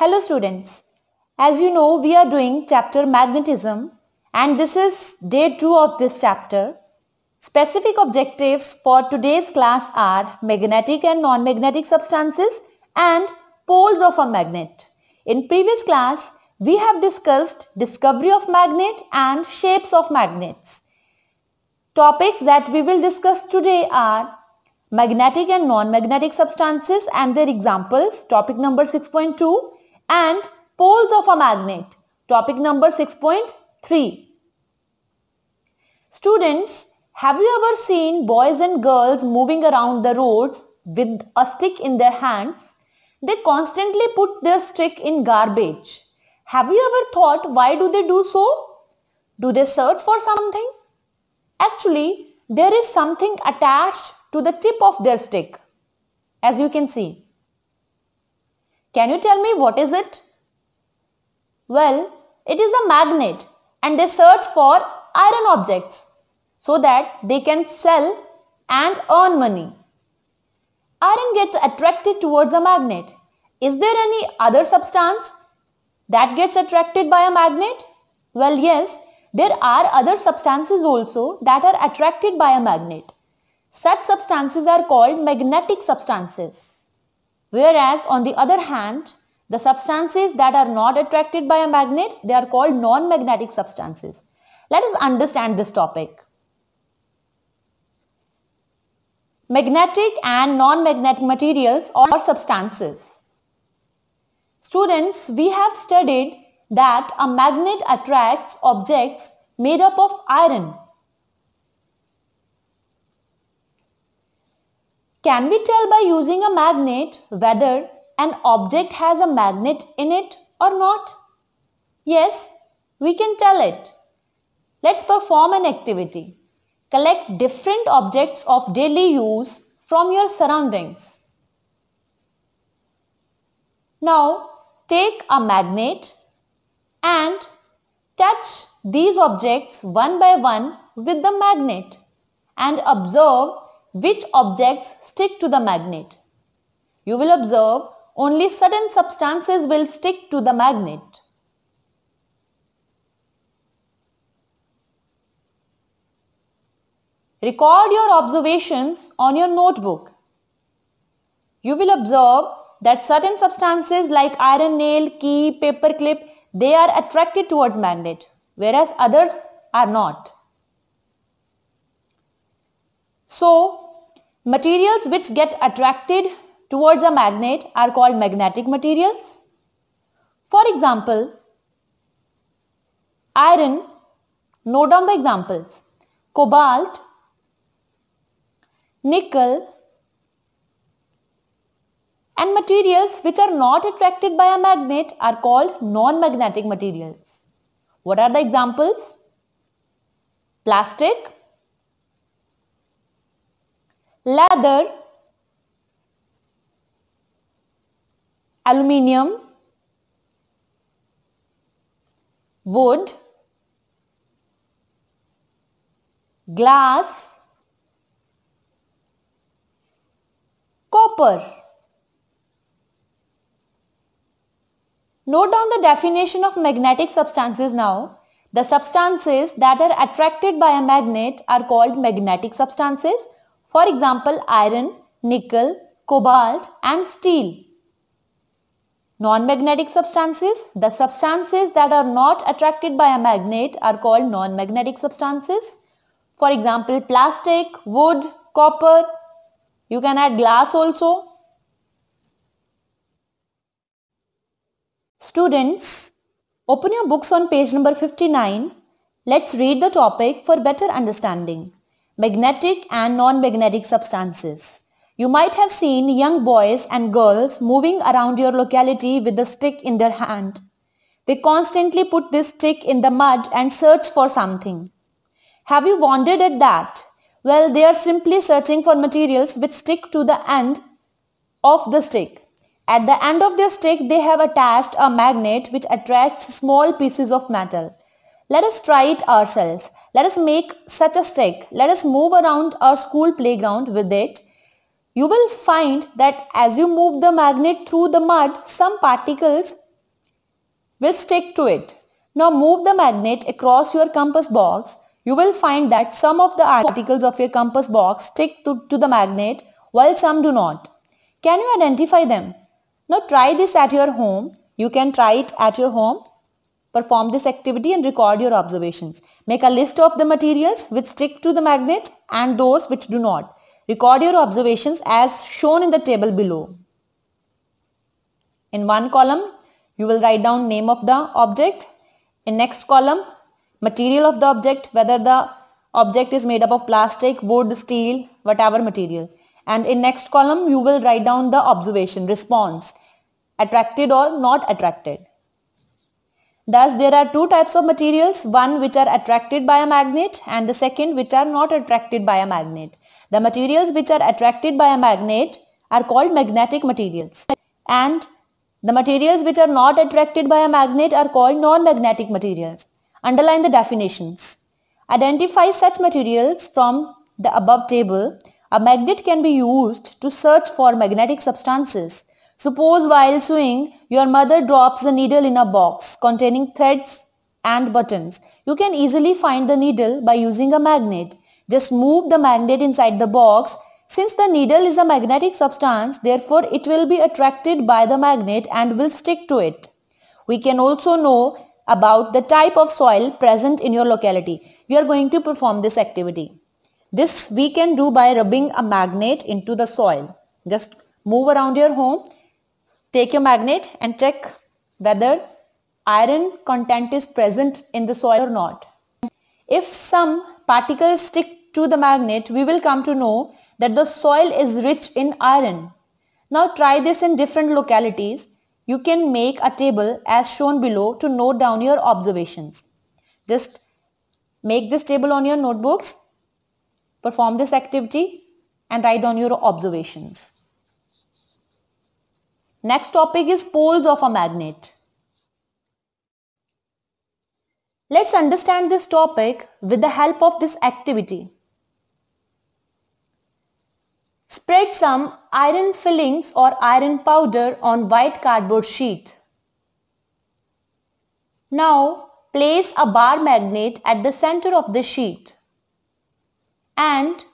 Hello students, as you know we are doing chapter magnetism and this is day 2 of this chapter. Specific objectives for today's class are magnetic and non-magnetic substances and poles of a magnet. In previous class we have discussed discovery of magnet and shapes of magnets. Topics that we will discuss today are magnetic and non-magnetic substances and their examples topic number 6.2 and poles of a magnet. Topic number 6.3. Students, have you ever seen boys and girls moving around the roads with a stick in their hands? They constantly put their stick in garbage. Have you ever thought why do they do so? Do they search for something? Actually, there is something attached to the tip of their stick as you can see. Can you tell me what is it? Well, it is a magnet and they search for iron objects so that they can sell and earn money. Iron gets attracted towards a magnet. Is there any other substance that gets attracted by a magnet? Well, yes, there are other substances also that are attracted by a magnet. Such substances are called magnetic substances. Whereas on the other hand, the substances that are not attracted by a magnet, they are called non-magnetic substances. Let us understand this topic. Magnetic and non-magnetic materials or substances. Students, we have studied that a magnet attracts objects made up of iron Can we tell by using a magnet whether an object has a magnet in it or not? Yes, we can tell it. Let's perform an activity. Collect different objects of daily use from your surroundings. Now, take a magnet and touch these objects one by one with the magnet and observe which objects stick to the magnet. You will observe only certain substances will stick to the magnet. Record your observations on your notebook. You will observe that certain substances like iron nail, key, paper clip, they are attracted towards magnet whereas others are not. So materials which get attracted towards a magnet are called magnetic materials. For example, iron, note down the examples, cobalt, nickel and materials which are not attracted by a magnet are called non-magnetic materials. What are the examples? Plastic, leather, aluminium, wood, glass, copper. Note down the definition of magnetic substances now. The substances that are attracted by a magnet are called magnetic substances for example, iron, nickel, cobalt and steel. Non-magnetic substances, the substances that are not attracted by a magnet are called non-magnetic substances. For example, plastic, wood, copper. You can add glass also. Students, open your books on page number 59. Let's read the topic for better understanding magnetic and non-magnetic substances. You might have seen young boys and girls moving around your locality with a stick in their hand. They constantly put this stick in the mud and search for something. Have you wondered at that? Well, they are simply searching for materials which stick to the end of the stick. At the end of their stick, they have attached a magnet which attracts small pieces of metal. Let us try it ourselves. Let us make such a stick. Let us move around our school playground with it. You will find that as you move the magnet through the mud, some particles will stick to it. Now move the magnet across your compass box. You will find that some of the particles of your compass box stick to, to the magnet while some do not. Can you identify them? Now try this at your home. You can try it at your home Perform this activity and record your observations. Make a list of the materials which stick to the magnet and those which do not. Record your observations as shown in the table below. In one column, you will write down name of the object. In next column, material of the object, whether the object is made up of plastic, wood, steel, whatever material. And in next column, you will write down the observation, response, attracted or not attracted. Thus, there are two types of materials, one which are attracted by a magnet and the second which are not attracted by a magnet. The materials which are attracted by a magnet are called magnetic materials and the materials which are not attracted by a magnet are called non-magnetic materials. Underline the definitions. Identify such materials from the above table. A magnet can be used to search for magnetic substances Suppose while sewing, your mother drops the needle in a box containing threads and buttons. You can easily find the needle by using a magnet. Just move the magnet inside the box. Since the needle is a magnetic substance, therefore it will be attracted by the magnet and will stick to it. We can also know about the type of soil present in your locality. We are going to perform this activity. This we can do by rubbing a magnet into the soil. Just move around your home Take your magnet and check whether iron content is present in the soil or not. If some particles stick to the magnet, we will come to know that the soil is rich in iron. Now try this in different localities. You can make a table as shown below to note down your observations. Just make this table on your notebooks, perform this activity and write down your observations. Next topic is poles of a magnet. Let's understand this topic with the help of this activity. Spread some iron fillings or iron powder on white cardboard sheet. Now place a bar magnet at the center of the sheet and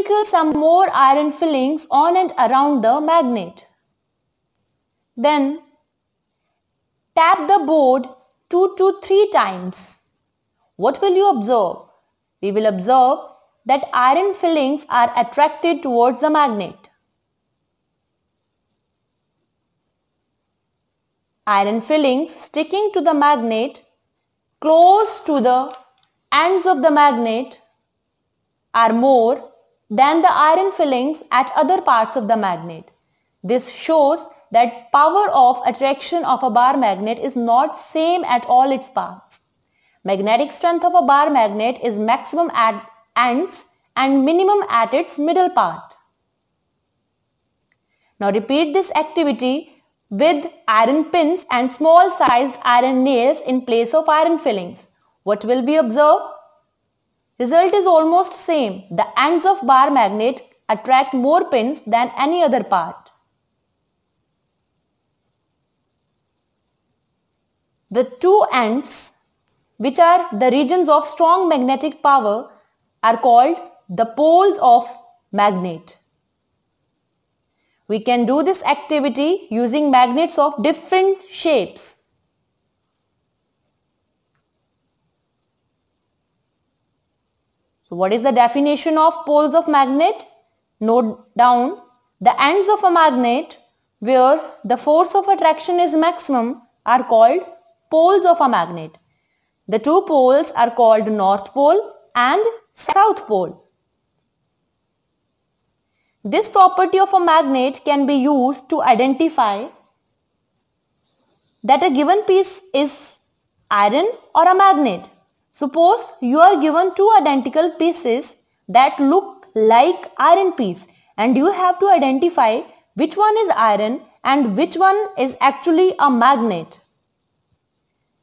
sprinkle some more iron fillings on and around the magnet. Then tap the board 2 to 3 times. What will you observe? We will observe that iron fillings are attracted towards the magnet. Iron fillings sticking to the magnet close to the ends of the magnet are more than the iron fillings at other parts of the magnet. This shows that power of attraction of a bar magnet is not same at all its parts. Magnetic strength of a bar magnet is maximum at ends and minimum at its middle part. Now repeat this activity with iron pins and small sized iron nails in place of iron fillings. What will be observed? Result is almost same. The ends of bar magnet attract more pins than any other part. The two ends, which are the regions of strong magnetic power, are called the poles of magnet. We can do this activity using magnets of different shapes. So what is the definition of poles of magnet? Note down the ends of a magnet where the force of attraction is maximum are called poles of a magnet. The two poles are called North Pole and South Pole. This property of a magnet can be used to identify that a given piece is iron or a magnet. Suppose you are given two identical pieces that look like iron piece and you have to identify which one is iron and which one is actually a magnet.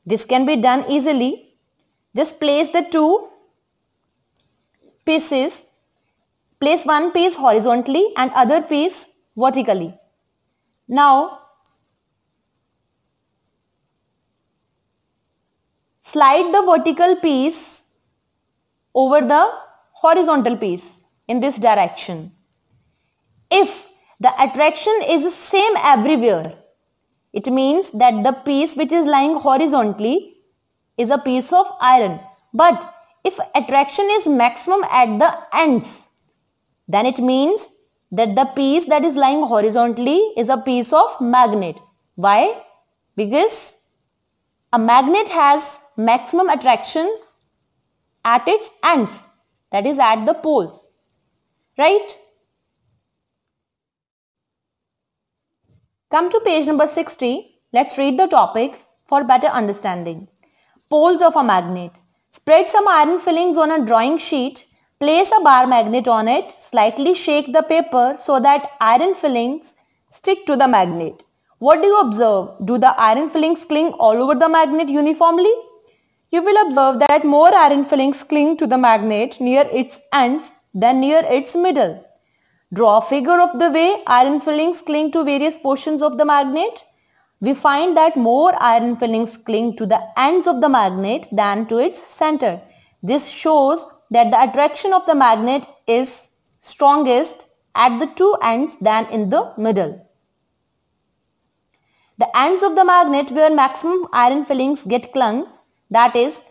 This can be done easily. Just place the two pieces. Place one piece horizontally and other piece vertically. Now Slide the vertical piece over the horizontal piece in this direction. If the attraction is same everywhere, it means that the piece which is lying horizontally is a piece of iron. But if attraction is maximum at the ends, then it means that the piece that is lying horizontally is a piece of magnet. Why? Because a magnet has maximum attraction at its ends that is at the poles right come to page number 60 let's read the topic for better understanding poles of a magnet spread some iron fillings on a drawing sheet place a bar magnet on it slightly shake the paper so that iron fillings stick to the magnet what do you observe do the iron fillings cling all over the magnet uniformly you will observe that more iron fillings cling to the magnet near its ends than near its middle. Draw a figure of the way iron fillings cling to various portions of the magnet. We find that more iron fillings cling to the ends of the magnet than to its center. This shows that the attraction of the magnet is strongest at the two ends than in the middle. The ends of the magnet where maximum iron fillings get clung that is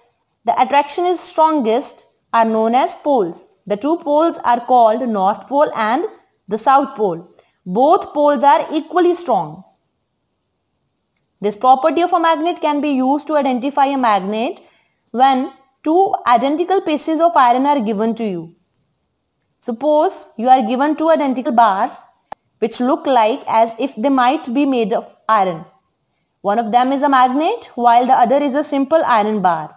the attraction is strongest are known as poles. The two poles are called North Pole and the South Pole. Both poles are equally strong. This property of a magnet can be used to identify a magnet when two identical pieces of iron are given to you. Suppose you are given two identical bars which look like as if they might be made of iron. One of them is a magnet while the other is a simple iron bar.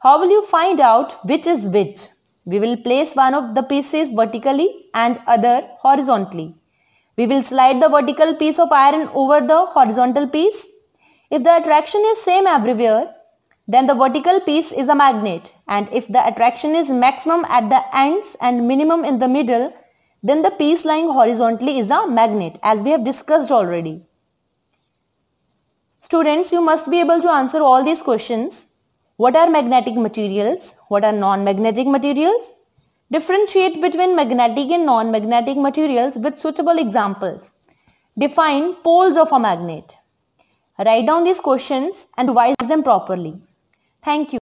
How will you find out which is which? We will place one of the pieces vertically and other horizontally. We will slide the vertical piece of iron over the horizontal piece. If the attraction is same everywhere, then the vertical piece is a magnet and if the attraction is maximum at the ends and minimum in the middle, then the piece lying horizontally is a magnet as we have discussed already. Students, you must be able to answer all these questions. What are magnetic materials? What are non-magnetic materials? Differentiate between magnetic and non-magnetic materials with suitable examples. Define poles of a magnet. Write down these questions and wise them properly. Thank you.